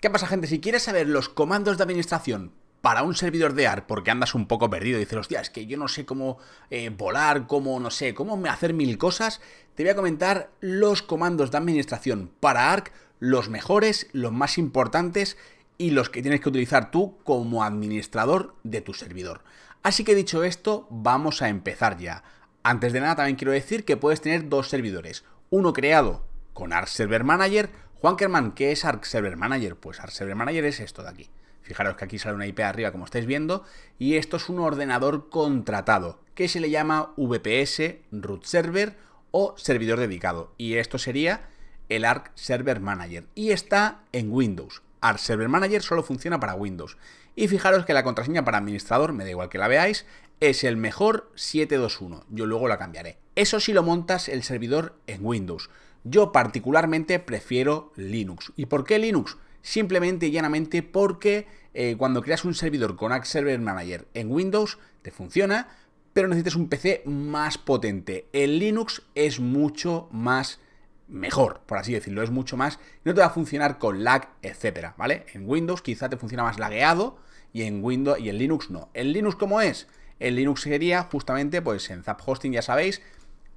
¿Qué pasa gente? Si quieres saber los comandos de administración para un servidor de AR, porque andas un poco perdido y dices, hostia, es que yo no sé cómo eh, volar, cómo, no sé, cómo hacer mil cosas, te voy a comentar los comandos de administración para ARC, los mejores, los más importantes y los que tienes que utilizar tú como administrador de tu servidor. Así que dicho esto, vamos a empezar ya. Antes de nada también quiero decir que puedes tener dos servidores, uno creado con ARC Server Manager, Juan Kerman, ¿qué es Arc Server Manager? Pues Arc Server Manager es esto de aquí. Fijaros que aquí sale una IP arriba, como estáis viendo, y esto es un ordenador contratado, que se le llama VPS, Root Server o servidor dedicado. Y esto sería el Arc Server Manager. Y está en Windows. Arc Server Manager solo funciona para Windows. Y fijaros que la contraseña para administrador, me da igual que la veáis, es el mejor 721. Yo luego la cambiaré. Eso si sí lo montas el servidor en Windows. Yo particularmente prefiero Linux. ¿Y por qué Linux? Simplemente y llanamente porque eh, cuando creas un servidor con Axe Server Manager en Windows te funciona, pero necesitas un PC más potente. El Linux es mucho más mejor, por así decirlo, es mucho más. No te va a funcionar con lag, etcétera, ¿vale? En Windows quizá te funciona más lagueado y en Windows y en Linux no. ¿El Linux cómo es? El Linux sería justamente, pues en Zap Hosting ya sabéis,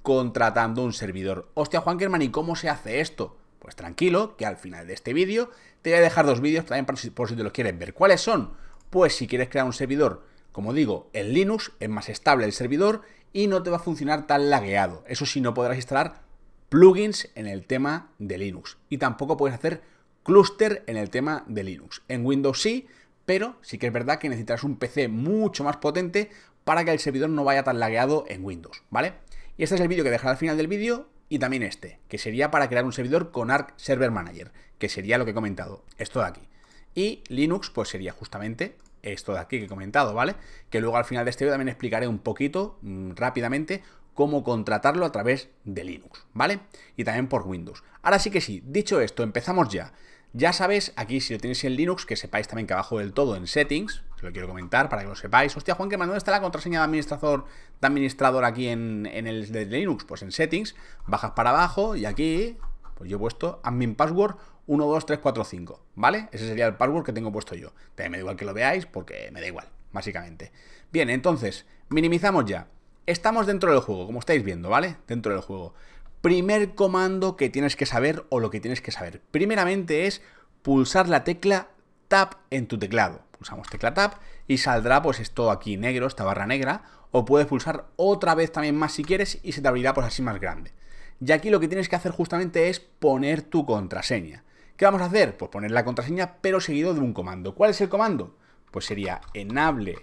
contratando un servidor. Hostia, Germán, ¿y cómo se hace esto? Pues tranquilo, que al final de este vídeo te voy a dejar dos vídeos también por si, por si te los quieres ver. ¿Cuáles son? Pues si quieres crear un servidor, como digo, en Linux, es más estable el servidor y no te va a funcionar tan lagueado. Eso sí, no podrás instalar plugins en el tema de Linux. Y tampoco puedes hacer cluster en el tema de Linux. En Windows sí, pero sí que es verdad que necesitarás un PC mucho más potente para que el servidor no vaya tan lagueado en Windows, ¿vale? Y este es el vídeo que dejaré al final del vídeo y también este, que sería para crear un servidor con Arc Server Manager, que sería lo que he comentado, esto de aquí. Y Linux pues sería justamente esto de aquí que he comentado, ¿vale? Que luego al final de este vídeo también explicaré un poquito, mm, rápidamente, cómo contratarlo a través de Linux, ¿vale? Y también por Windows. Ahora sí que sí, dicho esto, empezamos ya. Ya sabéis, aquí si lo tenéis en Linux, que sepáis también que abajo del todo en Settings, lo quiero comentar para que lo sepáis. Hostia, Juan, que Manuel está la contraseña de administrador, de administrador aquí en, el de Linux. Pues en settings, bajas para abajo y aquí, pues yo he puesto admin password 12345, ¿vale? Ese sería el password que tengo puesto yo. También me da igual que lo veáis porque me da igual, básicamente. Bien, entonces, minimizamos ya. Estamos dentro del juego, como estáis viendo, ¿vale? Dentro del juego. Primer comando que tienes que saber o lo que tienes que saber. Primeramente es pulsar la tecla Tab en tu teclado usamos tecla tab y saldrá pues esto aquí negro, esta barra negra, o puedes pulsar otra vez también más si quieres y se te abrirá pues así más grande. Y aquí lo que tienes que hacer justamente es poner tu contraseña. ¿Qué vamos a hacer? Pues poner la contraseña pero seguido de un comando. ¿Cuál es el comando? Pues sería enable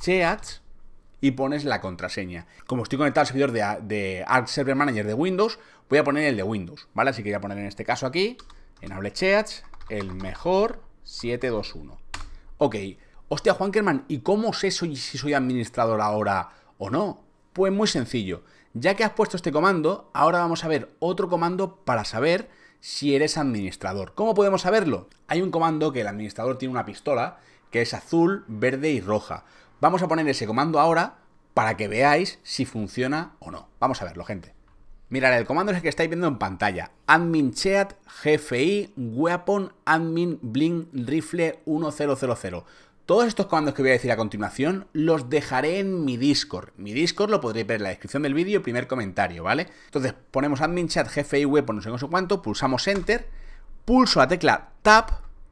cheats y pones la contraseña. Como estoy conectado al servidor de, de Arc Server Manager de Windows, voy a poner el de Windows, ¿vale? Así que voy a poner en este caso aquí, enable cheats, el mejor 721 ok, hostia Kerman, ¿y cómo sé si soy administrador ahora o no? Pues muy sencillo, ya que has puesto este comando, ahora vamos a ver otro comando para saber si eres administrador. ¿Cómo podemos saberlo? Hay un comando que el administrador tiene una pistola, que es azul, verde y roja. Vamos a poner ese comando ahora para que veáis si funciona o no. Vamos a verlo, gente. Mirad, el comando es el que estáis viendo en pantalla. Admin chat GFI weapon admin blink rifle 1000. Todos estos comandos que voy a decir a continuación los dejaré en mi Discord. Mi Discord lo podréis ver en la descripción del vídeo, primer comentario, ¿vale? Entonces ponemos admin chat GFI weapon no sé, no sé cuánto, pulsamos enter, pulso la tecla tab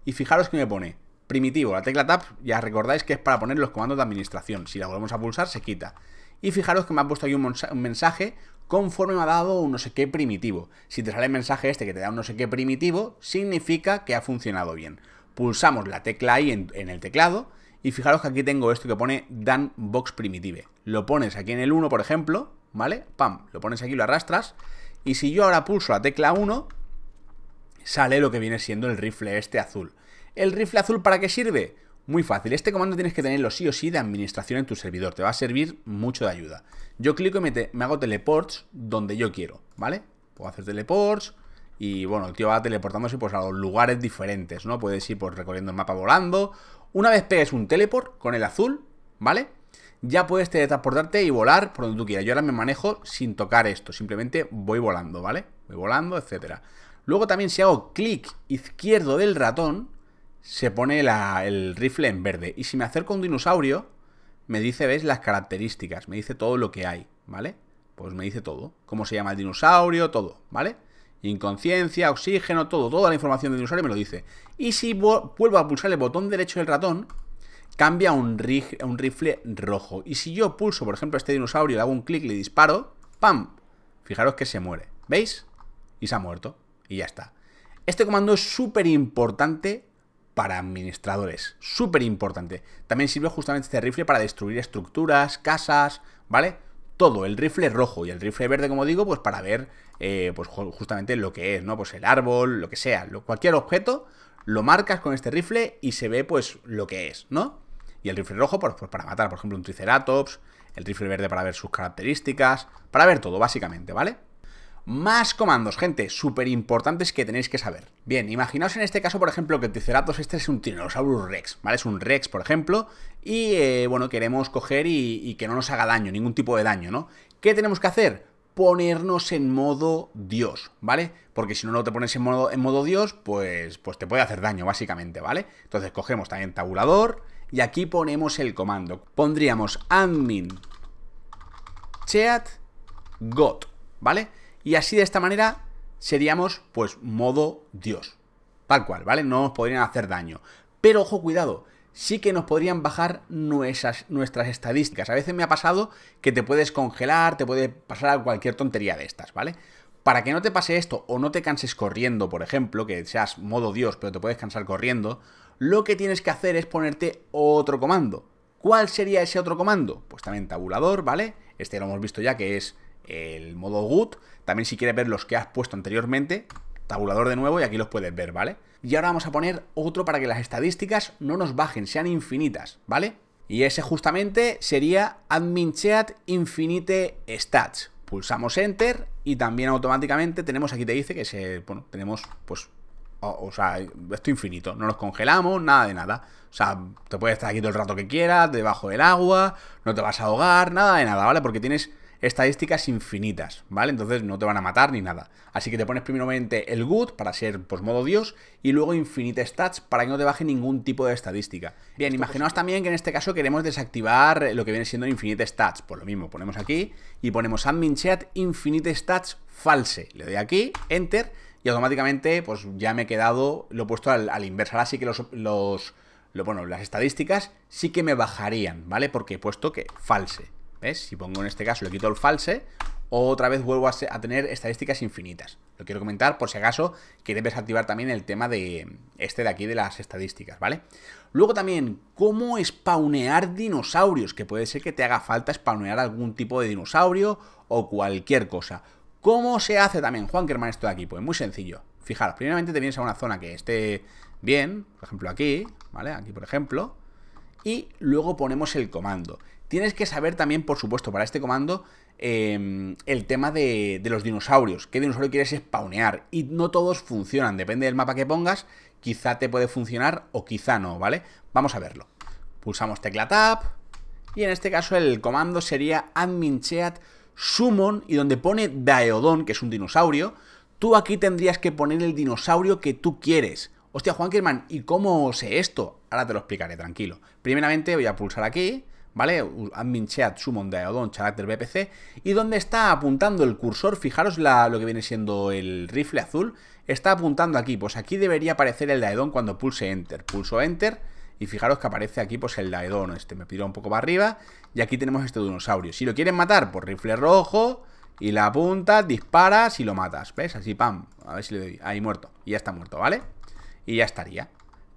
y fijaros que me pone primitivo. La tecla tab ya recordáis que es para poner los comandos de administración. Si la volvemos a pulsar se quita. Y fijaros que me ha puesto aquí un mensaje conforme me ha dado un no sé qué primitivo. Si te sale el mensaje este que te da un no sé qué primitivo, significa que ha funcionado bien. Pulsamos la tecla I en, el teclado y fijaros que aquí tengo esto que pone Dan Box Primitive. Lo pones aquí en el 1, por ejemplo, ¿vale? Pam, lo pones aquí, lo arrastras. Y si yo ahora pulso la tecla 1, sale lo que viene siendo el rifle este azul. ¿El rifle azul para qué sirve? Muy fácil, este comando tienes que tenerlo sí o sí de administración en tu servidor, te va a servir mucho de ayuda. Yo clico y me, hago teleports donde yo quiero, ¿vale? Puedo hacer teleports y bueno, el tío va teleportándose pues, a los lugares diferentes, ¿no? Puedes ir por pues, recorriendo el mapa volando. Una vez pegues un teleport con el azul, ¿vale? Ya puedes teletransportarte y volar por donde tú quieras. Yo ahora me manejo sin tocar esto, simplemente voy volando, ¿vale? Voy volando, etcétera. Luego también si hago clic izquierdo del ratón, se pone el rifle en verde. Y si me acerco a un dinosaurio, me dice, ¿veis? Las características, me dice todo lo que hay, ¿vale? Pues me dice todo. Cómo se llama el dinosaurio, todo, ¿vale? Inconsciencia, oxígeno, todo, toda la información del dinosaurio me lo dice. Y si vuelvo a pulsar el botón derecho del ratón, cambia a un, rifle rojo. Y si yo pulso, por ejemplo, este dinosaurio, le hago un clic, le disparo, ¡pam! Fijaros que se muere, ¿veis? Y se ha muerto, y ya está. Este comando es súper importante para administradores. Súper importante. También sirve justamente este rifle para destruir estructuras, casas, ¿vale? Todo, el rifle rojo y el rifle verde, como digo, pues para ver eh, pues justamente lo que es, ¿no? Pues el árbol, lo que sea, cualquier objeto, lo marcas con este rifle y se ve pues lo que es, ¿no? Y el rifle rojo pues, pues para matar, por ejemplo, un triceratops, el rifle verde para ver sus características, para ver todo, básicamente, ¿vale? Más comandos, gente, súper importantes que tenéis que saber. Bien, imaginaos en este caso, por ejemplo, que el Triceratops este es un Tyrannosaurus Rex, ¿vale? Es un Rex, por ejemplo, y, eh, bueno, queremos coger y, que no nos haga daño, ningún tipo de daño, ¿no? ¿Qué tenemos que hacer? ponernos en modo Dios, ¿vale? Porque si no, no te pones en modo, en modo Dios, pues, pues te puede hacer daño, básicamente, ¿vale? Entonces cogemos también tabulador y aquí ponemos el comando. Pondríamos admin chat got, ¿vale? Y así de esta manera seríamos pues modo Dios. Tal cual, ¿vale? No nos podrían hacer daño. Pero ojo, cuidado, sí que nos podrían bajar nuestras, nuestras estadísticas. A veces me ha pasado que te puedes congelar, te puede pasar a cualquier tontería de estas, ¿vale? Para que no te pase esto o no te canses corriendo, por ejemplo, que seas modo Dios pero te puedes cansar corriendo, lo que tienes que hacer es ponerte otro comando. ¿Cuál sería ese otro comando? Pues también tabulador, ¿vale? Este lo hemos visto ya que es el modo good También si quieres ver los que has puesto anteriormente, tabulador de nuevo y aquí los puedes ver, ¿vale? Y ahora vamos a poner otro para que las estadísticas no nos bajen, sean infinitas, ¿vale? Y ese justamente sería Admin Chat Infinite Stats. Pulsamos Enter y también automáticamente tenemos, aquí te dice que se, bueno, tenemos pues o, sea, esto infinito. No nos congelamos, nada de nada. O sea, te puedes estar aquí todo el rato que quieras, debajo del agua, no te vas a ahogar, nada de nada, ¿vale? Porque tienes estadísticas infinitas, ¿vale? Entonces no te van a matar ni nada. Así que te pones primeramente el good para ser pues modo dios y luego infinite stats para que no te baje ningún tipo de estadística. Bien, imaginaos también que en este caso queremos desactivar lo que viene siendo infinite stats. Por pues lo mismo, ponemos aquí y ponemos admin chat infinite stats false. Le doy aquí, enter y automáticamente pues ya me he quedado, lo he puesto al, al inverso. que los, los bueno, las estadísticas sí que me bajarían, ¿vale? Porque he puesto que false. ¿Ves? Si pongo en este caso, le quito el false, otra vez vuelvo a, tener estadísticas infinitas. Lo quiero comentar por si acaso que debes activar también el tema de este de aquí de las estadísticas, ¿vale? Luego también, cómo spawnear dinosaurios, que puede ser que te haga falta spawnear algún tipo de dinosaurio o cualquier cosa. ¿Cómo se hace también, Juan Kerman, esto de aquí? Pues muy sencillo. Fijaros, primeramente te vienes a una zona que esté bien, por ejemplo aquí, ¿vale? Aquí por ejemplo, y luego ponemos el comando. Tienes que saber también, por supuesto, para este comando em, el tema de, los dinosaurios. ¿Qué dinosaurio quieres spawnear? Y no todos funcionan, depende del mapa que pongas, quizá te puede funcionar o quizá no, ¿vale? Vamos a verlo. Pulsamos tecla tab y en este caso el comando sería admincheat summon y donde pone Daeodon, que es un dinosaurio, tú aquí tendrías que poner el dinosaurio que tú quieres. Hostia, Juan Kirman, ¿y cómo sé esto? Ahora te lo explicaré, tranquilo. Primeramente voy a pulsar aquí, ¿vale? Admin chat, summon de character BPC. Y donde está apuntando el cursor, fijaros lo que viene siendo el rifle azul. Está apuntando aquí, pues aquí debería aparecer el Daedon cuando pulse Enter. Pulso Enter y fijaros que aparece aquí pues el Daedon este. Me pidió un poco para arriba y aquí tenemos este dinosaurio. Si lo quieren matar, por rifle rojo y la apunta, disparas y lo matas. ¿Ves? Así, pam. A ver si le doy. Ahí muerto. Y ya está muerto, ¿vale? y ya estaría.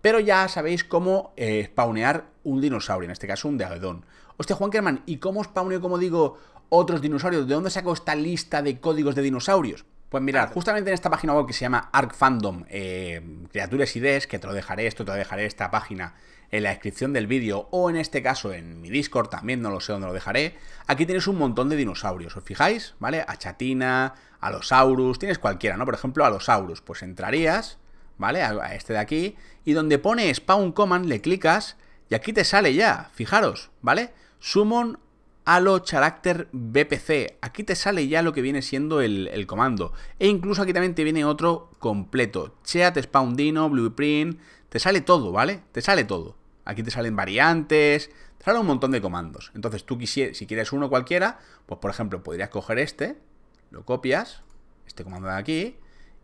Pero ya sabéis cómo eh, spawnear un dinosaurio, en este caso un deodón. Hostia, Juan Kerman, ¿y cómo spawneo, como digo, otros dinosaurios? ¿De dónde saco esta lista de códigos de dinosaurios? Pues mirad, justamente en esta página web que se llama Arc Fandom eh, Criaturas y Ideas, que te lo dejaré esto, te lo dejaré esta página en la descripción del vídeo o en este caso en mi Discord, también no lo sé dónde lo dejaré, aquí tienes un montón de dinosaurios, ¿os fijáis? ¿Vale? A Chatina, a los Saurus, tienes cualquiera, ¿no? Por ejemplo, a los Aurus pues entrarías ¿vale? A, este de aquí. Y donde pone Spawn Command le clicas y aquí te sale ya, fijaros, ¿vale? Summon Halo Character BPC. Aquí te sale ya lo que viene siendo el, comando. E incluso aquí también te viene otro completo. Cheat, Spawn Dino, Blueprint. Te sale todo, ¿vale? Te sale todo. Aquí te salen variantes, te salen un montón de comandos. Entonces tú si quieres uno cualquiera, pues por ejemplo podrías coger este, lo copias, este comando de aquí,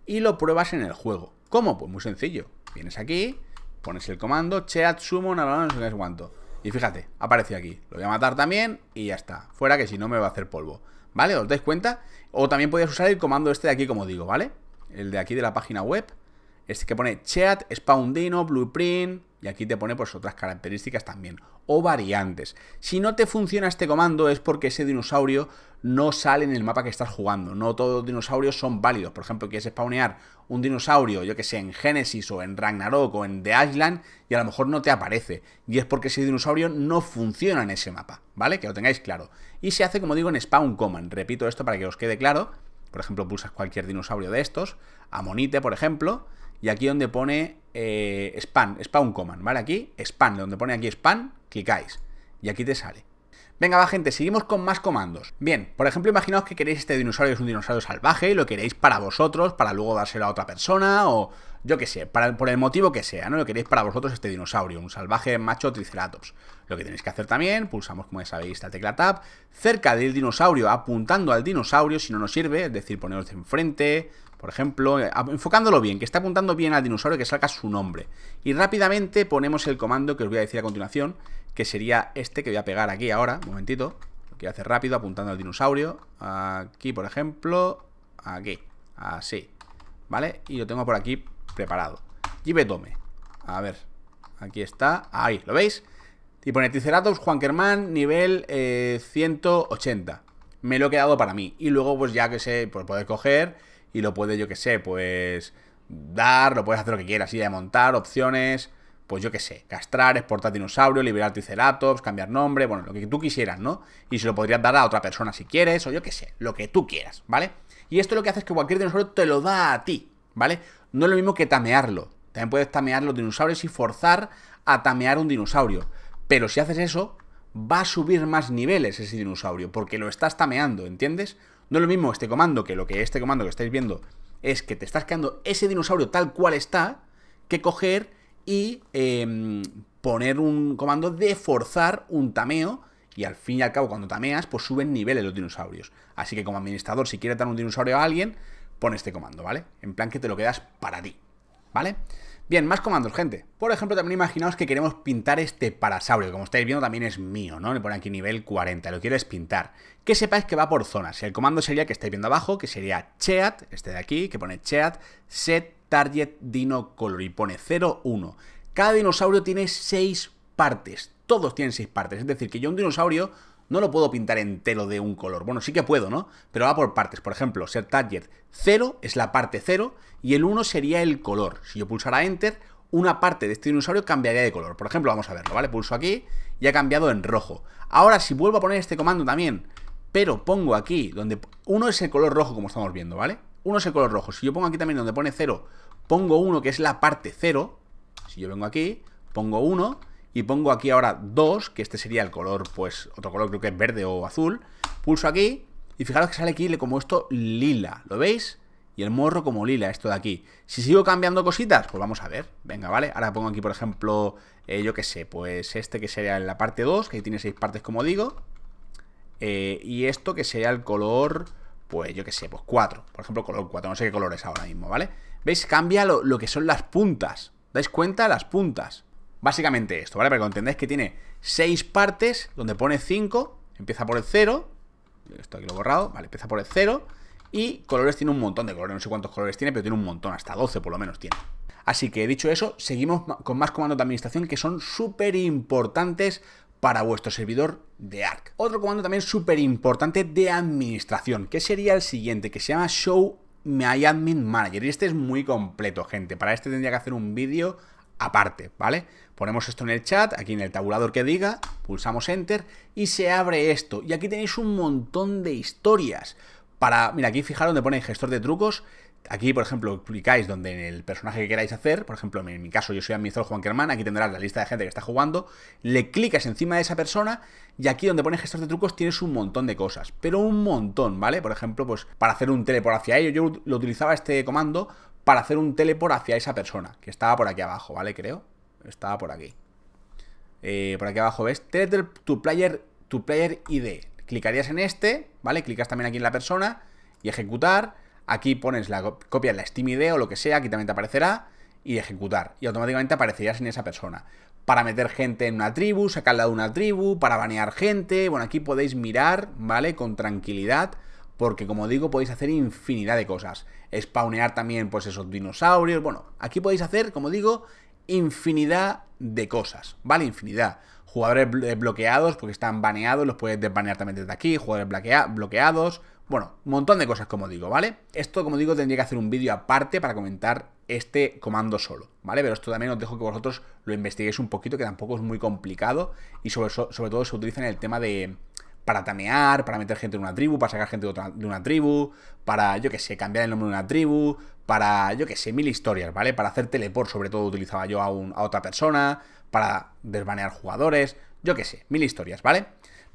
y lo pruebas en el juego. ¿Cómo? Pues muy sencillo. Vienes aquí, pones el comando, cheat sumo, no sé qué es cuánto. Y fíjate, aparece aquí. Lo voy a matar también y ya está. Fuera que si no me va a hacer polvo. ¿Vale? ¿Os dais cuenta? O también podías usar el comando este de aquí, como digo, ¿vale? El de aquí de la página web. Este que pone cheat, spawn dino, blueprint, y aquí te pone pues otras características también. O variantes. Si no te funciona este comando es porque ese dinosaurio no sale en el mapa que estás jugando. No todos los dinosaurios son válidos. Por ejemplo, quieres spawnear un dinosaurio, yo que sé, en Genesis o en Ragnarok o en The Island y a lo mejor no te aparece. Y es porque ese dinosaurio no funciona en ese mapa, ¿vale? Que lo tengáis claro. Y se hace, como digo, en spawn command. Repito esto para que os quede claro. Por ejemplo, pulsas cualquier dinosaurio de estos. Amonite, por ejemplo y aquí donde pone eh, spam, spawn command, ¿vale? Aquí, spam, donde pone aquí spam, clicáis y aquí te sale. Venga, va gente, seguimos con más comandos. Bien, por ejemplo, imaginaos que queréis este dinosaurio, es un dinosaurio salvaje, y lo queréis para vosotros, para luego dárselo a otra persona, o yo qué sé, para, por el motivo que sea, ¿no? Lo queréis para vosotros este dinosaurio, un salvaje macho triceratops. Lo que tenéis que hacer también, pulsamos, como ya sabéis, la tecla Tab, cerca del dinosaurio, apuntando al dinosaurio, si no nos sirve, es decir, poneros enfrente, por ejemplo, eh, enfocándolo bien, que está apuntando bien al dinosaurio que salga su nombre. Y rápidamente ponemos el comando que os voy a decir a continuación, que sería este que voy a pegar aquí ahora, un momentito. Lo a hacer rápido apuntando al dinosaurio. Aquí, por ejemplo, aquí, así, ¿vale? Y lo tengo por aquí preparado. y me tome a ver, aquí está, ahí, ¿lo veis? Y pone Triceratops Germán nivel 180. Eh, me lo he quedado para mí. Y luego, pues ya que sé, pues poder coger y lo puede, yo que sé, pues dar, lo puedes hacer lo que quieras, ir de montar, opciones, pues yo qué sé, castrar, exportar dinosaurio, liberar triceratops, cambiar nombre, bueno, lo que tú quisieras, ¿no? Y se lo podrías dar a otra persona si quieres, o yo qué sé, lo que tú quieras, ¿vale? Y esto lo que hace es que cualquier dinosaurio te lo da a ti, ¿vale? No es lo mismo que tamearlo. También puedes tamear los dinosaurios y forzar a tamear un dinosaurio. Pero si haces eso, va a subir más niveles ese dinosaurio, porque lo estás tameando, ¿entiendes? No es lo mismo este comando que lo que este comando que estáis viendo es que te estás quedando ese dinosaurio tal cual está, que coger y em, poner un comando de forzar un tameo. Y al fin y al cabo, cuando tameas, pues suben niveles los dinosaurios. Así que como administrador, si quieres dar un dinosaurio a alguien, pon este comando, ¿vale? En plan que te lo quedas para ti, ¿vale? Bien, más comandos, gente. Por ejemplo, también imaginaos que queremos pintar este parasaurio. Como estáis viendo, también es mío, ¿no? Le pone aquí nivel 40, lo quieres pintar. Que sepáis que va por zonas. El comando sería que estáis viendo abajo, que sería cheat, este de aquí, que pone cheat, set Target Dino Color y pone 0-1. Cada dinosaurio tiene 6 partes, todos tienen 6 partes, es decir, que yo un dinosaurio no lo puedo pintar entero de un color. Bueno, sí que puedo, ¿no? Pero va por partes. Por ejemplo, ser target 0 es la parte 0 y el 1 sería el color. Si yo pulsara enter, una parte de este dinosaurio cambiaría de color. Por ejemplo, vamos a verlo, ¿vale? Pulso aquí y ha cambiado en rojo. Ahora, si vuelvo a poner este comando también, pero pongo aquí, donde uno es el color rojo, como estamos viendo, ¿vale? uno es el color rojo. Si yo pongo aquí también donde pone 0, pongo 1, que es la parte 0. Si yo vengo aquí, pongo 1 y pongo aquí ahora 2, que este sería el color, pues otro color creo que es verde o azul. Pulso aquí y fijaros que sale aquí como esto lila, ¿lo veis? Y el morro como lila, esto de aquí. Si sigo cambiando cositas, pues vamos a ver. Venga, ¿vale? Ahora pongo aquí, por ejemplo, eh, yo qué sé, pues este que sería la parte 2, que tiene 6 partes como digo. Eh, y esto que sería el color pues yo qué sé, pues cuatro, Por ejemplo, color cuatro, no sé qué colores ahora mismo, ¿vale? ¿Veis? Cambia lo, que son las puntas. ¿Dais cuenta? Las puntas. Básicamente esto, ¿vale? Para que entendáis que tiene seis partes, donde pone 5, empieza por el 0. Esto aquí lo he borrado, vale, empieza por el cero, Y colores tiene un montón de colores, no sé cuántos colores tiene, pero tiene un montón, hasta 12 por lo menos tiene. Así que dicho eso, seguimos con más comandos de administración que son súper importantes para vuestro servidor de ARC. Otro comando también súper importante de administración, que sería el siguiente, que se llama Show My Admin Manager. Y este es muy completo, gente. Para este tendría que hacer un vídeo aparte, ¿vale? Ponemos esto en el chat, aquí en el tabulador que diga, pulsamos Enter y se abre esto. Y aquí tenéis un montón de historias para... Mira, aquí fijaros donde pone gestor de trucos Aquí, por ejemplo, clicáis donde en el personaje que queráis hacer, por ejemplo, en mi caso yo soy administrador Juan Kerman, aquí tendrás la lista de gente que está jugando, le clicas encima de esa persona y aquí donde pones gestor de trucos tienes un montón de cosas, pero un montón, ¿vale? Por ejemplo, pues para hacer un teleport hacia ello, yo lo utilizaba este comando para hacer un teleport hacia esa persona, que estaba por aquí abajo, ¿vale? Creo, estaba por aquí. Eh, por aquí abajo ves, teleport player, to player ID. Clicarías en este, ¿vale? Clicas también aquí en la persona y ejecutar Aquí pones la copia la Steam ID o lo que sea, aquí también te aparecerá, y ejecutar. Y automáticamente aparecerías en esa persona. Para meter gente en una tribu, sacarla de una tribu, para banear gente. Bueno, aquí podéis mirar, ¿vale? Con tranquilidad porque como digo podéis hacer infinidad de cosas. Spawnear también pues esos dinosaurios, bueno, aquí podéis hacer, como digo, infinidad de cosas, ¿vale? Infinidad. Jugadores bloqueados porque están baneados, los puedes desbanear también desde aquí, jugadores bloqueados, bueno, un montón de cosas, como digo, ¿vale? Esto, como digo, tendría que hacer un vídeo aparte para comentar este comando solo, ¿vale? Pero esto también os dejo que vosotros lo investiguéis un poquito, que tampoco es muy complicado y sobre, sobre todo se utiliza en el tema de, para tamear, para meter gente en una tribu, para sacar gente de, una tribu, para, yo que sé, cambiar el nombre de una tribu, para, yo que sé, mil historias, ¿vale? Para hacer teleport, sobre todo, utilizaba yo a, a otra persona, para desbanear jugadores, yo que sé, mil historias, ¿vale?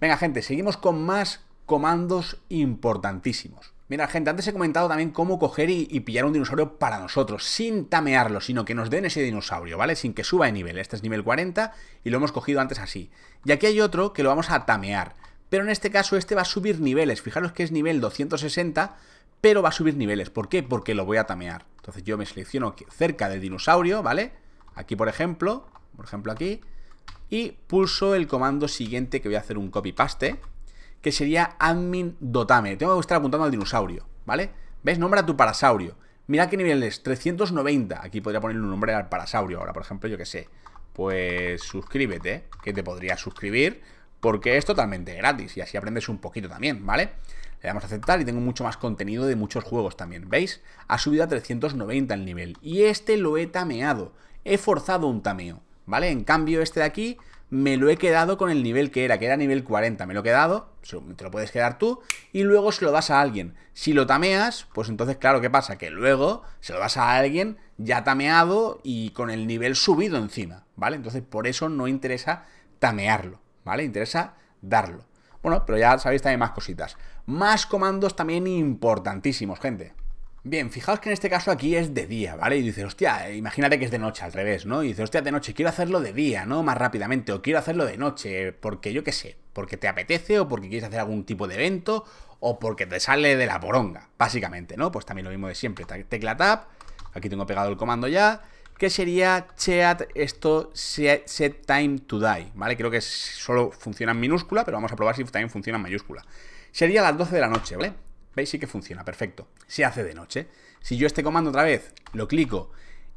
Venga, gente, seguimos con más comandos importantísimos. Mira, gente, antes he comentado también cómo coger y, pillar un dinosaurio para nosotros, sin tamearlo, sino que nos den ese dinosaurio, ¿vale? Sin que suba de nivel. Este es nivel 40 y lo hemos cogido antes así. Y aquí hay otro que lo vamos a tamear. Pero en este caso este va a subir niveles. Fijaros que es nivel 260, pero va a subir niveles. ¿Por qué? Porque lo voy a tamear. Entonces yo me selecciono cerca del dinosaurio, ¿vale? Aquí, por ejemplo, por ejemplo aquí, y pulso el comando siguiente que voy a hacer un copy-paste, que sería admin dotame. Tengo que estar apuntando al dinosaurio, ¿vale? ¿Ves? Nombra tu parasaurio. Mira qué nivel es, 390. Aquí podría ponerle un nombre al parasaurio ahora, por ejemplo, yo que sé. Pues suscríbete, que te podría suscribir, porque es totalmente gratis y así aprendes un poquito también, ¿vale? Le damos a aceptar y tengo mucho más contenido de muchos juegos también, ¿veis? Ha subido a 390 el nivel y este lo he tameado, he forzado un tameo, ¿vale? En cambio este de aquí me lo he quedado con el nivel que era, que era nivel 40. Me lo he quedado, te lo puedes quedar tú, y luego se lo das a alguien. Si lo tameas, pues entonces, claro, ¿qué pasa? Que luego se lo das a alguien ya tameado y con el nivel subido encima, ¿vale? Entonces, por eso no interesa tamearlo, ¿vale? Interesa darlo. Bueno, pero ya sabéis también más cositas. Más comandos también importantísimos, gente. Bien, fijaos que en este caso aquí es de día, ¿vale? Y dices, hostia, eh, imagínate que es de noche, al revés, ¿no? Y dices, hostia, de noche, quiero hacerlo de día, ¿no? Más rápidamente, o quiero hacerlo de noche, porque yo qué sé, porque te apetece, o porque quieres hacer algún tipo de evento, o porque te sale de la poronga, básicamente, ¿no? Pues también lo mismo de siempre, tecla tab, aquí tengo pegado el comando ya, que sería cheat esto set, set time to die, ¿vale? Creo que solo funciona en minúscula, pero vamos a probar si también funciona en mayúscula. Sería las 12 de la noche, ¿vale? ¿Veis? Sí que funciona, perfecto. Se hace de noche. Si yo este comando otra vez lo clico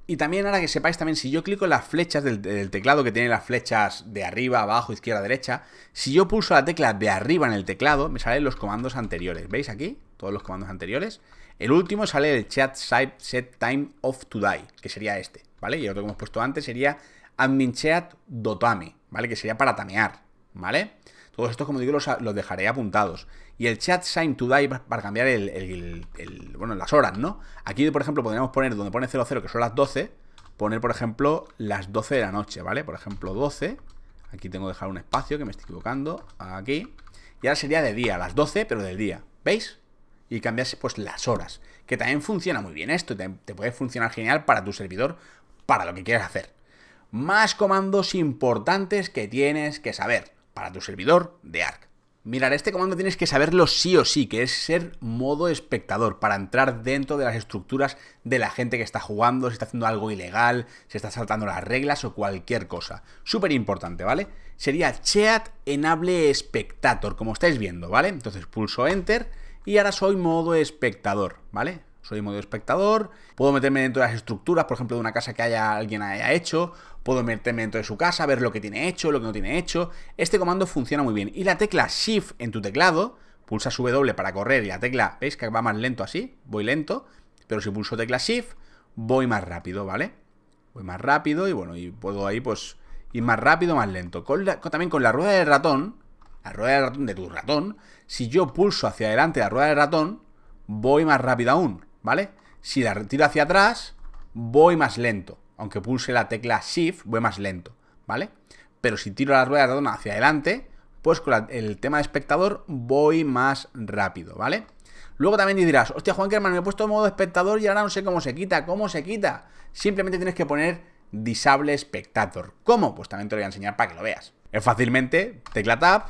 y también ahora que sepáis también, si yo clico en las flechas del, teclado que tiene las flechas de arriba, abajo, izquierda, derecha, si yo pulso la tecla de arriba en el teclado, me salen los comandos anteriores. ¿Veis aquí? Todos los comandos anteriores. El último sale el chat site set time of today, que sería este, ¿vale? Y el otro que hemos puesto antes sería admin chat dotame, ¿vale? Que sería para tamear, ¿vale? vale todos estos, como digo, los, dejaré apuntados. Y el chat sign to die para cambiar el, el, el, bueno, las horas, ¿no? Aquí, por ejemplo, podríamos poner donde pone 00, que son las 12, poner, por ejemplo, las 12 de la noche, ¿vale? Por ejemplo, 12. Aquí tengo que dejar un espacio, que me estoy equivocando. Aquí. Y ahora sería de día, las 12, pero del día. ¿Veis? Y cambiarse pues, las horas. Que también funciona muy bien esto. te puede funcionar genial para tu servidor, para lo que quieras hacer. Más comandos importantes que tienes que saber para tu servidor de ARC. Mirar, este comando tienes que saberlo sí o sí, que es ser modo espectador, para entrar dentro de las estructuras de la gente que está jugando, si está haciendo algo ilegal, si está saltando las reglas o cualquier cosa. Súper importante, ¿vale? Sería Cheat Enable Spectator, como estáis viendo, ¿vale? Entonces pulso Enter y ahora soy modo espectador, ¿vale? soy modo espectador, puedo meterme dentro de las estructuras, por ejemplo, de una casa que haya alguien haya hecho, puedo meterme dentro de su casa, ver lo que tiene hecho, lo que no tiene hecho. Este comando funciona muy bien. Y la tecla Shift en tu teclado, pulsas W para correr y la tecla, ¿veis que va más lento así? Voy lento, pero si pulso tecla Shift, voy más rápido, ¿vale? Voy más rápido y bueno, y puedo ahí pues ir más rápido, más lento. también con la rueda del ratón, la rueda del ratón de tu ratón, si yo pulso hacia adelante la rueda del ratón, voy más rápido aún. ¿vale? Si la retiro hacia atrás, voy más lento. Aunque pulse la tecla Shift, voy más lento, ¿vale? Pero si tiro la rueda de ratón hacia adelante, pues con el tema de espectador voy más rápido, ¿vale? Luego también dirás, hostia, Juan hermano, me he puesto modo espectador y ahora no sé cómo se quita, ¿cómo se quita? Simplemente tienes que poner Disable Spectator. ¿Cómo? Pues también te lo voy a enseñar para que lo veas. Es fácilmente tecla tab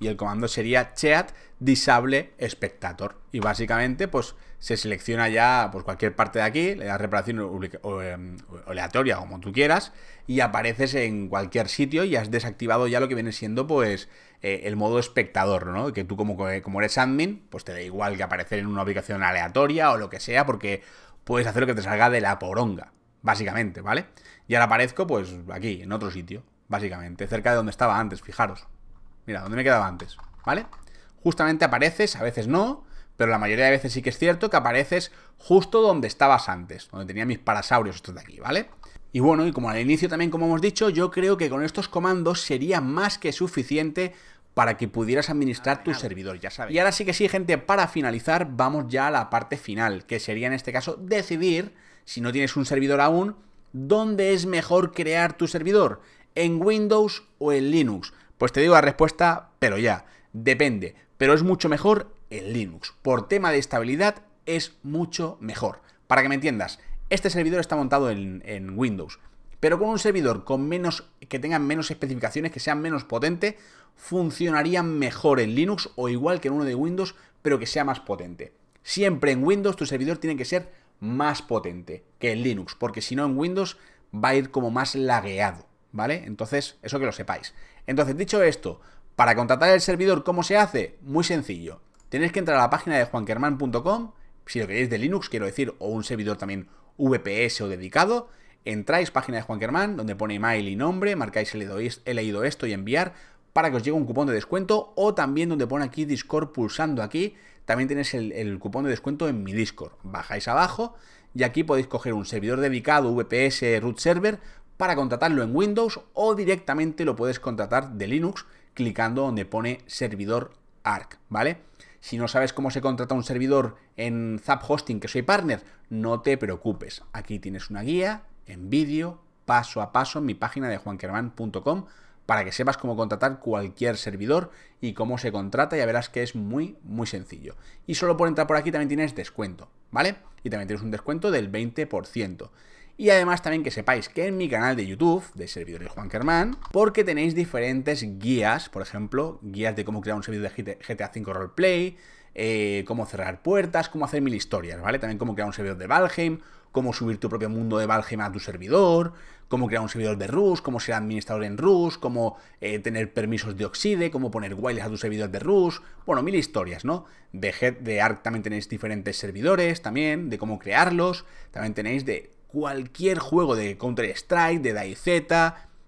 y el comando sería chat disable spectator. Y básicamente, pues se selecciona ya pues, cualquier parte de aquí, le das reparación em, aleatoria, como tú quieras, y apareces en cualquier sitio y has desactivado ya lo que viene siendo pues eh, el modo espectador, ¿no? Que tú como, eh, como eres admin, pues te da igual que aparecer en una ubicación aleatoria o lo que sea, porque puedes hacer lo que te salga de la poronga, básicamente, ¿vale? Y ahora aparezco pues aquí, en otro sitio, básicamente, cerca de donde estaba antes, fijaros. Mira, donde me quedaba antes, ¿vale? Justamente apareces, a veces no, pero la mayoría de veces sí que es cierto que apareces justo donde estabas antes, donde tenía mis parasaurios estos de aquí, ¿vale? Y bueno, y como al inicio también, como hemos dicho, yo creo que con estos comandos sería más que suficiente para que pudieras administrar tu servidor, ya sabes. Y ahora sí que sí, gente, para finalizar, vamos ya a la parte final, que sería en este caso decidir, si no tienes un servidor aún, dónde es mejor crear tu servidor, en Windows o en Linux. Pues te digo la respuesta, pero ya, depende. Pero es mucho mejor en Linux. Por tema de estabilidad es mucho mejor. Para que me entiendas, este servidor está montado en, Windows, pero con un servidor con menos, que tenga menos especificaciones, que sea menos potente, funcionaría mejor en Linux o igual que en uno de Windows, pero que sea más potente. Siempre en Windows tu servidor tiene que ser más potente que en Linux, porque si no en Windows va a ir como más lagueado, ¿vale? Entonces, eso que lo sepáis. Entonces, dicho esto, para contratar el servidor, ¿cómo se hace? Muy sencillo tenéis que entrar a la página de juanquerman.com, si lo queréis de Linux, quiero decir, o un servidor también VPS o dedicado, entráis página de Juan donde pone email y nombre, marcáis he leído esto y enviar para que os llegue un cupón de descuento o también donde pone aquí Discord pulsando aquí, también tenéis el, cupón de descuento en mi Discord. Bajáis abajo y aquí podéis coger un servidor dedicado VPS root server para contratarlo en Windows o directamente lo puedes contratar de Linux clicando donde pone servidor ARC, ¿vale? Si no sabes cómo se contrata un servidor en Zap Hosting, que soy partner, no te preocupes. Aquí tienes una guía en vídeo, paso a paso, en mi página de juanquerman.com para que sepas cómo contratar cualquier servidor y cómo se contrata, ya verás que es muy, muy sencillo. Y solo por entrar por aquí también tienes descuento, ¿vale? Y también tienes un descuento del 20%. Y además también que sepáis que en mi canal de YouTube, de Servidores Juan Germán, porque tenéis diferentes guías, por ejemplo, guías de cómo crear un servidor de GTA V Roleplay, eh, cómo cerrar puertas, cómo hacer mil historias, ¿vale? También cómo crear un servidor de Valheim, cómo subir tu propio mundo de Valheim a tu servidor, cómo crear un servidor de Rus, cómo ser administrador en Rus, cómo eh, tener permisos de Oxide, cómo poner wireless a tu servidor de Rus, bueno, mil historias, ¿no? De, de ARC también tenéis diferentes servidores, también, de cómo crearlos, también tenéis de cualquier juego de Counter-Strike, de DayZ,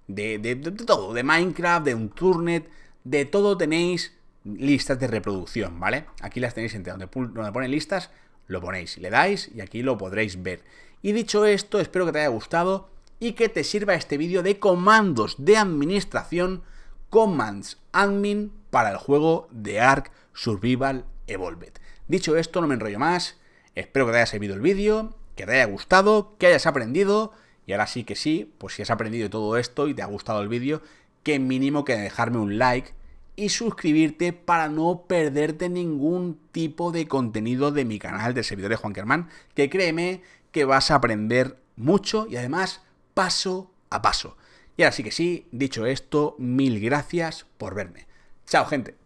de, de, todo, de Minecraft, de Turnet, de todo tenéis listas de reproducción, ¿vale? Aquí las tenéis en donde, pone listas, lo ponéis, le dais y aquí lo podréis ver. Y dicho esto, espero que te haya gustado y que te sirva este vídeo de comandos de administración, commands admin para el juego de Ark Survival Evolved. Dicho esto, no me enrollo más, espero que te haya servido el vídeo que te haya gustado, que hayas aprendido. Y ahora sí que sí, pues si has aprendido todo esto y te ha gustado el vídeo, que mínimo que dejarme un like y suscribirte para no perderte ningún tipo de contenido de mi canal de servidores Juan Germán, que créeme que vas a aprender mucho y además paso a paso. Y ahora sí que sí, dicho esto, mil gracias por verme. Chao gente.